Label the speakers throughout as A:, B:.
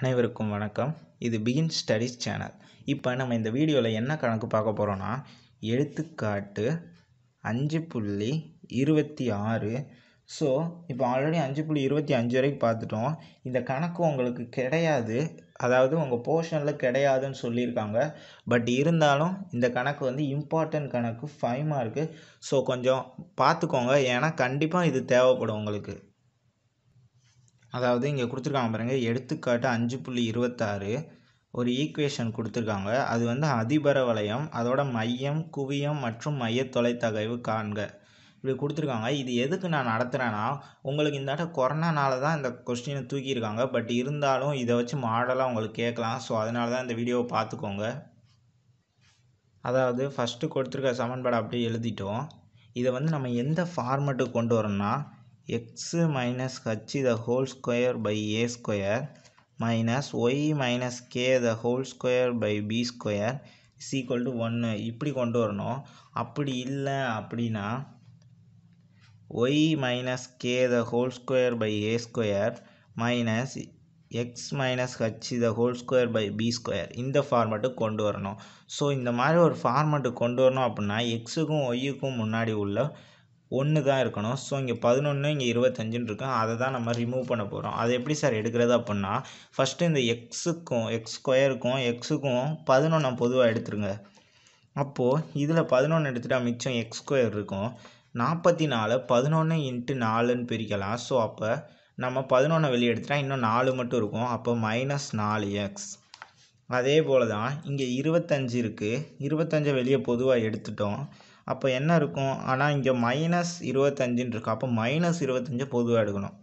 A: அனைவருக்கும் வணக்கம் இது பிகின் ஸ்டடீஸ் சேனல் இப்போ நம்ம இந்த வீடியோவில் என்ன கணக்கு பார்க்க போகிறோன்னா எழுத்துக்காட்டு அஞ்சு புள்ளி இருபத்தி ஆறு ஸோ இப்போ ஆல்ரெடி அஞ்சு புள்ளி இருபத்தி அஞ்சு வரைக்கும் பார்த்துட்டோம் இந்த கணக்கு உங்களுக்கு கிடையாது அதாவது உங்கள் போர்ஷனில் கிடையாதுன்னு சொல்லியிருக்காங்க பட் இருந்தாலும் இந்த கணக்கு வந்து இம்பார்ட்டன்ட் கணக்கு ஃபைவ் மார்க்கு ஸோ கொஞ்சம் பார்த்துக்கோங்க ஏன்னா கண்டிப்பாக இது தேவைப்படும் உங்களுக்கு அதாவது இங்கே கொடுத்துருக்காங்க பாருங்கள் எடுத்துக்காட்டு அஞ்சு புள்ளி இருபத்தாறு ஒரு ஈக்குவேஷன் கொடுத்துருக்காங்க அது வந்து அதிபர வளையம் அதோட மையம் குவியம் மற்றும் மைய தொலைத்தகைவு காண்க இப்படி கொடுத்துருக்காங்க இது எதுக்கு நான் நடத்துகிறேன்னா உங்களுக்கு இந்த ஆட்டம் கொரோனானால தான் இந்த கொஸ்டினை தூக்கியிருக்காங்க பட் இருந்தாலும் இதை வச்சு மாடலாக உங்களுக்கு கேட்கலாம் ஸோ அதனால தான் இந்த வீடியோவை பார்த்துக்கோங்க அதாவது ஃபஸ்ட்டு கொடுத்துருக்க சமன்பாடு அப்படியே எழுதிட்டோம் இதை வந்து நம்ம எந்த ஃபார்மெட்டுக்கு கொண்டு வரோம்னா X minus H the whole square by A square minus Y minus K the whole square by B square is equal to ஒன்று இப்படி கொண்டு வரணும் அப்படி இல்லை அப்படின்னா Y minus K the whole square by A square minus X minus H the whole square by B square இந்த format கொண்டு வரணும் ஸோ இந்த மாதிரி ஒரு ஃபார்மெட்டு கொண்டு வரணும் அப்படின்னா எக்ஸுக்கும் ஒய்யுக்கும் முன்னாடி உள்ள ஒன்று தான் இருக்கணும் ஸோ இங்கே பதினொன்று இங்கே இருபத்தஞ்சுன்னு இருக்கும் அதை தான் நம்ம ரிமூவ் பண்ண போகிறோம் அதை எப்படி சார் எடுக்கிறது அப்படின்னா ஃபஸ்ட்டு இந்த எக்ஸுக்கும் எக்ஸ் ஸ்கொயருக்கும் எக்ஸுக்கும் பதினொன்று பொதுவாக எடுத்துருங்க அப்போது இதில் பதினொன்று எடுத்துகிட்டா மிச்சம் எக்ஸ் ஸ்கொயர் இருக்கும் நாற்பத்தி நாலு பதினொன்று இன்ட்டு நாலுன்னு பிரிக்கலாம் ஸோ அப்போ நம்ம பதினொன்று வெளியே எடுத்துட்டா இன்னும் நாலு மட்டும் இருக்கும் அப்போ மைனஸ் நாலு எக்ஸ் அதே போல் தான் இங்கே இருபத்தஞ்சு இருக்குது இருபத்தஞ்சை வெளியே பொதுவாக எடுத்துட்டோம் அப்போ என்ன இருக்கும் ஆனால் இங்கே மைனஸ் இருபத்தஞ்சுன்னு இருக்கும் அப்போ மைனஸ் இருபத்தஞ்சு பொதுவாக எடுக்கணும்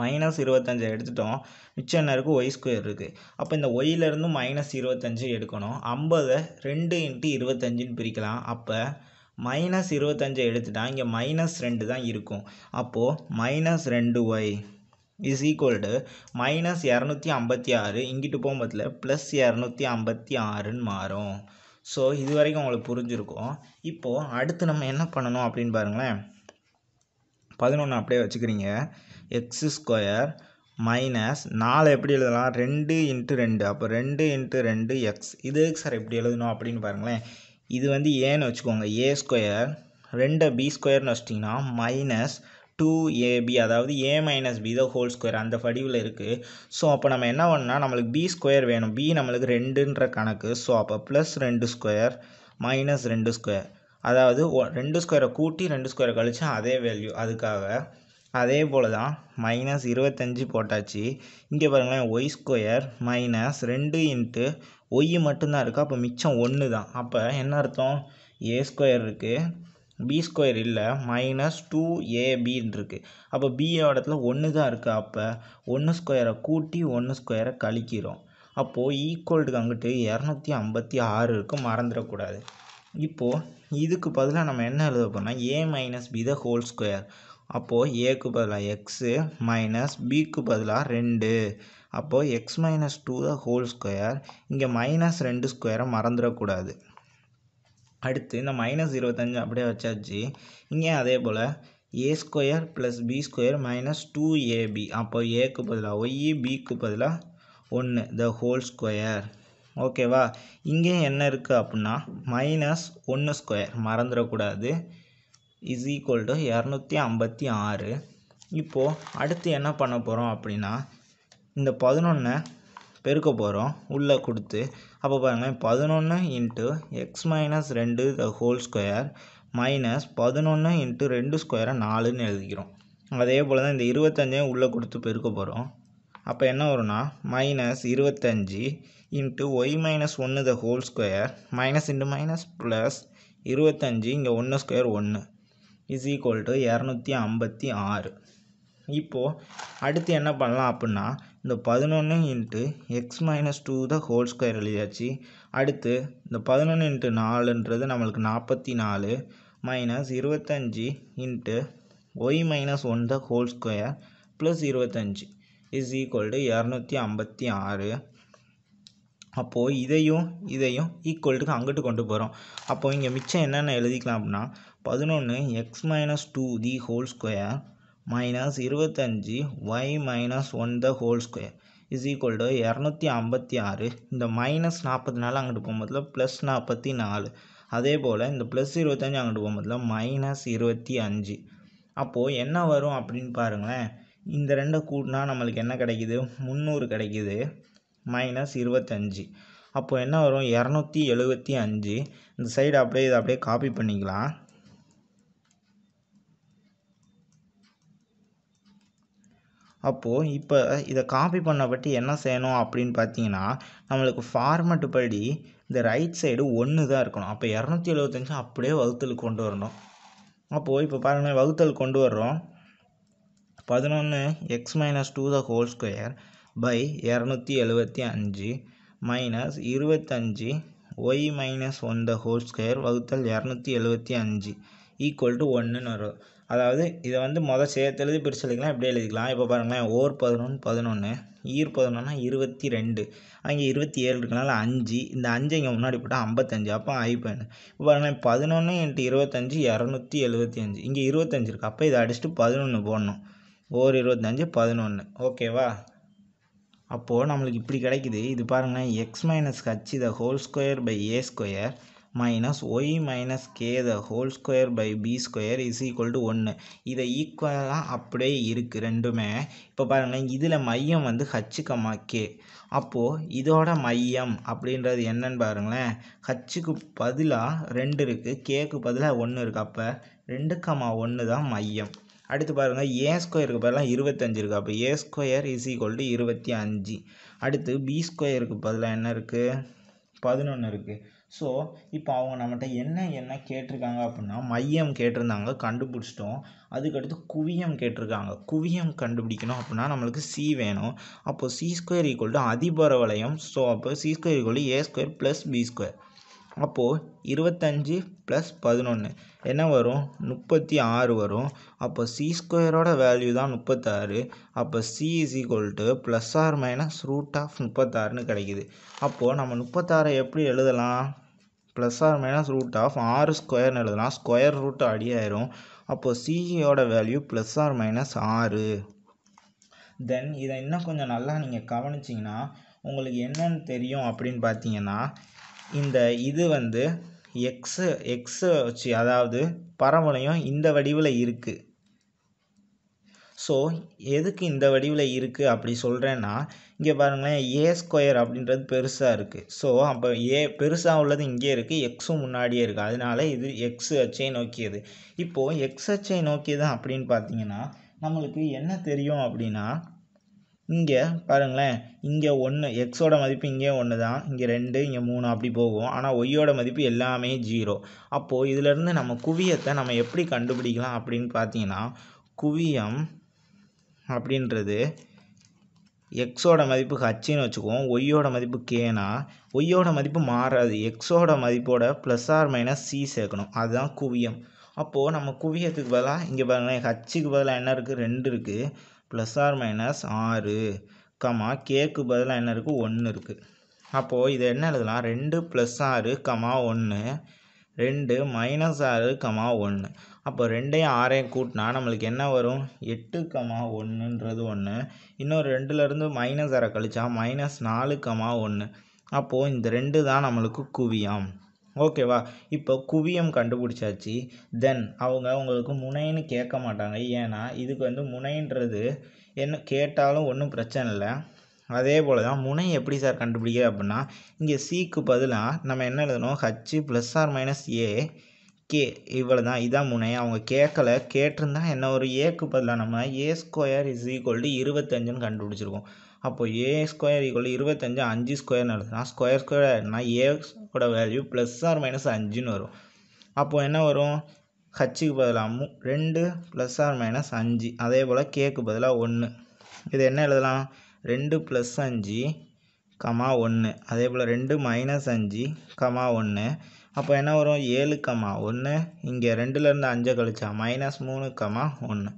A: மைனஸ் இருபத்தஞ்சை எடுத்துட்டோம் மிச்சம் என்ன இருக்குது ஒய் ஸ்கொயர் இருக்குது அப்போ இந்த ஒய்யிலேருந்து மைனஸ் இருபத்தஞ்சு எடுக்கணும் ஐம்பதை ரெண்டு இன்ட்டு இருபத்தஞ்சுன்னு பிரிக்கலாம் அப்போ மைனஸ் இருபத்தஞ்சை எடுத்துட்டா இங்கே மைனஸ் ரெண்டு தான் இருக்கும் அப்போது மைனஸ் ரெண்டு Y is equal to minus இரநூத்தி ஐம்பத்தி ஆறு இங்கிட்டு போகும்போதில் ப்ளஸ் இரநூத்தி ஐம்பத்தி ஆறுன்னு மாறும் ஸோ இது வரைக்கும் உங்களுக்கு புரிஞ்சுருக்கும் இப்போது அடுத்து நம்ம என்ன பண்ணணும் அப்படின்னு பாருங்களேன் பதினொன்று அப்படியே வச்சுக்கிறீங்க எக்ஸ் ஸ்கொயர் மைனஸ் நாலு எப்படி எழுதலாம் ரெண்டு இன்ட்டு ரெண்டு அப்போ ரெண்டு இன்ட்டு ரெண்டு எக்ஸ் இது சார் எப்படி எழுதணும் அப்படின்னு பாருங்களேன் இது வந்து ஏன்னு வச்சுக்கோங்க ஏ ஸ்கொயர் ரெண்டை பி ஸ்கொயர்னு வச்சிட்டிங்கன்னா மைனஸ் டூ ஏபி அதாவது ஏ மைனஸ் பி தான் ஹோல் ஸ்கொயர் அந்த படிவில் இருக்குது ஸோ அப்போ நம்ம என்ன பண்ணால் நம்மளுக்கு பி ஸ்கொயர் வேணும் பி நம்மளுக்கு ரெண்டுன்ற கணக்கு ஸோ அப்போ ப்ளஸ் ரெண்டு ஸ்கொயர் மைனஸ் ரெண்டு ஸ்கொயர் அதாவது ரெண்டு ஸ்கொயரை கூட்டி ரெண்டு ஸ்கொயரை கழிச்சு அதே வேல்யூ அதுக்காக அதே போல் தான் மைனஸ் இருபத்தஞ்சு போட்டாச்சு இங்கே பாருங்களேன் ஒய் ஸ்கொயர் மைனஸ் ரெண்டு இன்ட்டு ஒய் மட்டும்தான் இருக்குது அப்போ மிச்சம் ஒன்று தான் அப்போ என்ன அர்த்தம் ஏ ஸ்கொயர் இருக்குது பி ஸ்கொயர் இல்லை மைனஸ் டூ ஏபின்னு இருக்குது அப்போ பியோட இடத்துல ஒன்று தான் இருக்குது அப்போ ஒன்று ஸ்கொயரை கூட்டி ஒன்று ஸ்கொயரை கழிக்கிறோம் அப்போது ஈக்குவல்டுக்கு அங்கிட்டு இரநூத்தி ஐம்பத்தி ஆறு இருக்குது மறந்துடக்கூடாது இப்போது இதுக்கு பதிலாக நம்ம என்ன எழுத போகிறோம்னா A minus B the whole square அப்போது ஏக்கு பதிலாக எக்ஸு மைனஸ் பிக்கு பதிலாக ரெண்டு அப்போது X minus two the whole square இங்கே மைனஸ் ரெண்டு ஸ்கொயரை மறந்துடக்கூடாது அடுத்து இந்த மைனஸ் இருபத்தஞ்சு அப்படியே வச்சாச்சு இங்கே அதே போல் A square plus B square minus two AB அப்போ ஏக்கு பதிலாக ஒய் பிக்கு பதிலாக ஒன்று த ஹோல் ஸ்கொயர் ஓகேவா இங்கே என்ன இருக்குது அப்படின்னா மைனஸ் ஒன்று ஸ்கொயர் மறந்துடக்கூடாது இஸ் ஈக்குவல் டு இரநூத்தி ஐம்பத்தி ஆறு இப்போது அடுத்து என்ன பண்ண போகிறோம் அப்படின்னா இந்த பதினொன்று பெருக்க போகிறோம் உள்ளே கொடுத்து அப்போ பாருங்கள் பதினொன்று இன்ட்டு எக்ஸ் மைனஸ் ரெண்டு த ஹோல் ஸ்கொயர் மைனஸ் பதினொன்று இன்ட்டு ரெண்டு ஸ்கொயரை நாலுன்னு எழுதிக்கிறோம் அதே போல் தான் இந்த இருபத்தஞ்சையும் உள்ளே கொடுத்து பெருக்க போகிறோம் அப்போ என்ன வரும்னா மைனஸ் இருபத்தஞ்சி இன்ட்டு ஒய் மைனஸ் ஒன்று the whole square minus into minus plus இருபத்தஞ்சி இங்கே ஒன்று ஸ்கொயர் ஒன்று இஸ் ஈக்குவல் டு இரநூத்தி ஐம்பத்தி ஆறு இப்போது அடுத்து என்ன பண்ணலாம் அப்புடின்னா இந்த பதினொன்று into X minus two the whole square எழுதியாச்சு அடுத்து இந்த பதினொன்று இன்ட்டு நாலுன்றது நம்மளுக்கு நாற்பத்தி நாலு மைனஸ் இருபத்தஞ்சி into Y minus one the whole square plus இருபத்தஞ்சி இஸ் ஈக்குவல் டு இரநூத்தி ஐம்பத்தி ஆறு அப்போது இதையும் இதையும் ஈக்குவல்ட்டுக்கு அங்கிட்டு கொண்டு போகிறோம் அப்போது இங்கே மிச்சம் என்னென்ன எழுதிக்கலாம் அப்படின்னா பதினொன்று x minus two the whole square minus இருபத்தஞ்சி y minus one the whole square is equal to இரநூத்தி ஐம்பத்தி ஆறு இந்த மைனஸ் நாற்பத்தி நாலு அங்கிட்டு போகும்போதுல ப்ளஸ் நாற்பத்தி நாலு அதே போல் இந்த ப்ளஸ் இருபத்தஞ்சி அங்கிட்டு போகும்போதுல மைனஸ் இருபத்தி அஞ்சு அப்போது என்ன வரும் அப்படின்னு பாருங்களேன் இந்த ரெண்டை கூட்டினா நம்மளுக்கு என்ன கிடைக்கிது முந்நூறு கிடைக்கிது மைனஸ் இருபத்தஞ்சி அப்போது என்ன வரும் இரநூத்தி எழுபத்தி அஞ்சு இந்த சைடு அப்படியே இதை அப்படியே காப்பி பண்ணிக்கலாம் அப்போது இப்போ இதை காப்பி பண்ண பண்ணபட்டு என்ன செய்யணும் அப்படின்னு பார்த்தீங்கன்னா நம்மளுக்கு ஃபார்மெட்டு படி இந்த ரைட் சைடு ஒன்று தான் இருக்கணும் அப்போ இரநூத்தி எழுபத்தஞ்சு அப்படியே வகுத்தல் கொண்டு வரணும் அப்போது இப்போ பாருங்கள் வகுத்தல் கொண்டு வர்றோம் பதினொன்று x minus two the whole square by இரநூத்தி எழுபத்தி அஞ்சு மைனஸ் இருபத்தஞ்சு y minus one the whole square வகுத்தல் இரநூத்தி எழுபத்தி அஞ்சு ஈக்குவல் டு ஒன்றுன்னு வரும் அதாவது இதை வந்து மொதல் சேர்த்து எழுதி பிரித்து எழுதிக்கலாம் இப்படி எழுதிக்கலாம் இப்போ பாருங்களேன் ஓர் பதினொன்று பதினொன்று ஈர் பதினொன்னா இருபத்தி ரெண்டு அங்கே இருபத்தி ஏழு இருக்கனால அஞ்சு இந்த அஞ்சு இங்கே முன்னாடி போட்டால் ஐம்பத்தஞ்சு அப்போ ஐப்பேன் இப்போ பாருங்களேன் பதினொன்று இன்ட்டு இருபத்தஞ்சி இரநூத்தி எழுபத்தி அஞ்சு இங்கே இருபத்தஞ்சு இருக்குது அப்போ இதை அடிச்சுட்டு பதினொன்று போடணும் ஓர் இருபத்தஞ்சு பதினொன்று ஓகேவா அப்போது நம்மளுக்கு இப்படி கிடைக்குது இது பாருங்கள் x minus H the whole square by A square minus Y minus K the whole square by B square is equal to ஒன்று இதை ஈக்குவலாக அப்படியே இருக்குது ரெண்டுமே இப்போ பாருங்கள் இதில் மையம் வந்து ஹச்சு கே அப்போது இதோட மையம் அப்படின்றது என்னன்னு பாருங்களேன் ஹச்சுக்கு பதிலாக ரெண்டு இருக்குது கேக்கு பதிலாக ஒன்று இருக்குது அப்போ ரெண்டு கம்மா ஒன்று தான் மையம் அடுத்து பாருங்கள் ஏ ஸ்கொயருக்கு பதிலாக இருபத்தஞ்சு இருக்குது அப்போ a square is equal to இருபத்தி அஞ்சு அடுத்து பி ஸ்கொயருக்கு பதிலாக என்ன இருக்குது பதினொன்று இருக்குது ஸோ இப்போ அவங்க நம்மகிட்ட என்ன என்ன கேட்டிருக்காங்க அப்புடின்னா மையம் கேட்டிருந்தாங்க கண்டுபிடிச்சிட்டோம் அதுக்கடுத்து குவியம் கேட்டிருக்காங்க குவியம் கண்டுபிடிக்கணும் அப்புடின்னா நம்மளுக்கு சி வேணும் அப்போது சி ஸ்கொயர் ஈக்குவல் டு அதிபரவளையம் ஸோ அப்போ c square equal a square plus B square அப்போது இருபத்தஞ்சி ப்ளஸ் பதினொன்று என்ன வரும் முப்பத்தி ஆறு வரும் அப்போ சி ஸ்கொயரோட வேல்யூ தான் முப்பத்தாறு அப்போ c is equal to plus or minus root of முப்பத்தாறுன்னு கிடைக்கிது அப்போது நம்ம முப்பத்தாறை எப்படி எழுதலாம் plus or minus root of ஆறு ஸ்கொயர்னு எழுதலாம் ஸ்கொயர் ரூட் அடியாயிரும் அப்போது சியோட வேல்யூ ப்ளஸ் ஆர் மைனஸ் ஆறு தென் இதை இன்னும் கொஞ்சம் நல்லா நீங்கள் கவனிச்சிங்கன்னா உங்களுக்கு என்னென்னு தெரியும் அப்படின்னு பார்த்தீங்கன்னா இந்த இது வந்து எக்ஸு எக்ஸை வச்சு அதாவது பரமுனையும் இந்த வடிவில் இருக்குது ஸோ எதுக்கு இந்த வடிவில் இருக்குது அப்படி சொல்கிறேன்னா இங்கே பாருங்களேன் ஏ ஸ்கொயர் அப்படின்றது பெருசாக இருக்குது ஸோ அப்போ ஏ பெருசாக உள்ளது இங்கே இருக்குது எக்ஸும் முன்னாடியே இருக்குது அதனால இது எக்ஸ் அச்சை நோக்கியது இப்போது எக்ஸ் அச்சை நோக்கியது அப்படின்னு பார்த்தீங்கன்னா நம்மளுக்கு என்ன தெரியும் அப்படின்னா இங்கே பாருங்களேன் இங்கே ஒன்று எக்ஸோட மதிப்பு இங்கே ஒன்று தான் இங்கே ரெண்டு இங்கே மூணு அப்படி போகும் ஆனால் ஒய்யோட மதிப்பு எல்லாமே ஜீரோ அப்போது இதிலேருந்து நம்ம குவியத்தை நம்ம எப்படி கண்டுபிடிக்கலாம் அப்படின்னு பார்த்தீங்கன்னா குவியம் அப்படின்றது எக்ஸோட மதிப்பு ஹச்சின்னு வச்சுக்குவோம் ஒய்யோட மதிப்பு கேனா ஒய்யோட மதிப்பு மாறாது எக்ஸோட மதிப்போட ப்ளஸ் ஆர் மைனஸ் சி சேர்க்கணும் அதுதான் குவியம் அப்போது நம்ம குவியத்துக்கு பதிலாக இங்கே பாருங்களேன் ஹச்சுக்கு பதிலாக என்ன இருக்குது ரெண்டு இருக்குது ப்ளஸ் ஆர் மைனஸ் ஆறு கமா கேக்கு பதிலாக என்ன இருக்குது ஒன்று இருக்குது அப்போது இது என்ன எழுதலாம் ரெண்டு ப்ளஸ் ஆறு கமா ஒன்று ரெண்டு மைனஸ் ஆறு கமா ஒன்று அப்போ ரெண்டையும் ஆறையும் கூட்டினா நம்மளுக்கு என்ன வரும் எட்டு கமா ஒன்றுன்றது ஒன்று இன்னொரு ரெண்டுலேருந்து மைனஸ் ஆரை கழிச்சா மைனஸ் நாலு கமா ஒன்று அப்போது இந்த ரெண்டு தான் நம்மளுக்கு குவியாம் ஓகேவா இப்போ குவியம் கண்டுபிடிச்சாச்சு தென் அவங்க உங்களுக்கு முனைன்னு கேட்க மாட்டாங்க ஏன்னா இதுக்கு வந்து முனைன்றது என்ன கேட்டாலும் ஒன்றும் பிரச்சனை இல்லை அதே போல் தான் முனை எப்படி சார் கண்டுபிடிக்க அப்படின்னா இங்கே சிக்கு பதிலாக நம்ம என்ன எழுதணும் h plus or minus a k இவ்வளோ தான் இதான் முனை அவங்க கேட்கல கேட்டிருந்தா என்ன ஒரு ஏக்கு பதிலாக நம்ம a square is equal to இருபத்தஞ்சுன்னு கண்டுபிடிச்சிருக்கோம் அப்போ ஏ ஸ்கொயர் ஈக்குவல் இருபத்தஞ்சு அஞ்சு ஸ்கொயர்னு எழுதுனா ஸ்கொயர் ஸ்கொயர் ஆகிடுனா ஏவோட வேல்யூ ப்ளஸ் ஆர் மைனஸ் அஞ்சுன்னு வரும் அப்போது என்ன வரும் ஹச்சுக்கு பதிலாக மூ ரெண்டு ப்ளஸ் ஆர் மைனஸ் அஞ்சு அதே போல் கேக்கு பதிலாக ஒன்று இது என்ன எழுதலாம் ரெண்டு ப்ளஸ் அஞ்சு கமா ஒன்று அதே போல் ரெண்டு மைனஸ் அஞ்சு கமா ஒன்று அப்போ என்ன வரும் ஏழு கமா ஒன்று இங்கே ரெண்டுலேருந்து அஞ்சை கழிச்சா மைனஸ் மூணு கமா ஒன்று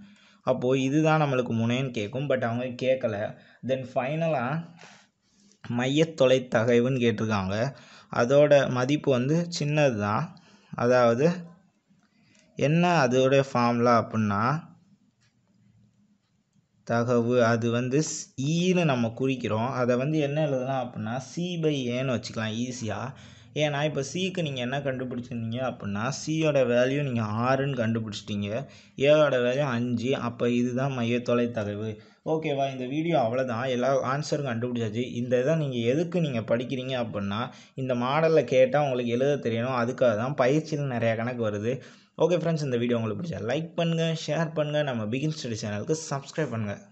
A: அப்போது இதுதான் நம்மளுக்கு முனைன்னு கேட்கும் பட் அவங்க கேட்கல தென் ஃபைனலாக மைய தகைவுன்னு கேட்டிருக்காங்க அதோட மதிப்பு வந்து சின்னது தான் அதாவது என்ன அதோடைய ஃபார்முலா அப்படின்னா தகவு அது வந்து ஈன்னு நம்ம குறிக்கிறோம் அதை வந்து என்ன எழுதலாம் அப்படின்னா சி பை ஏன்னு வச்சுக்கலாம் ஈஸியாக ஏன்னா இப்போ சிக்கு நீங்கள் என்ன கண்டுபிடிச்சிருந்தீங்க அப்படின்னா சியோட வேல்யூ நீங்கள் ஆறுன்னு கண்டுபிடிச்சிட்டிங்க ஏவோட வேல்யூ அஞ்சு அப்போ இதுதான் மைய தொலைத்தகைவு ஓகேவா இந்த வீடியோ அவ்வளோதான் எல்லா ஆன்சரும் கண்டுபிடிச்சாச்சு இந்த இதை நீங்கள் எதுக்கு நீங்கள் படிக்கிறீங்க அப்படின்னா இந்த மாடலில் கேட்டால் உங்களுக்கு எழுத தெரியணும் அதுக்காக தான் பயிற்சியில் நிறையா கணக்கு வருது ஓகே ஃப்ரெண்ட்ஸ் இந்த வீடியோ உங்களுக்கு பிடிச்சா லைக் பண்ணுங்கள் ஷேர் பண்ணுங்கள் நம்ம பிகின் ஸ்டடி சேனலுக்கு சப்ஸ்கிரைப் பண்ணுங்கள்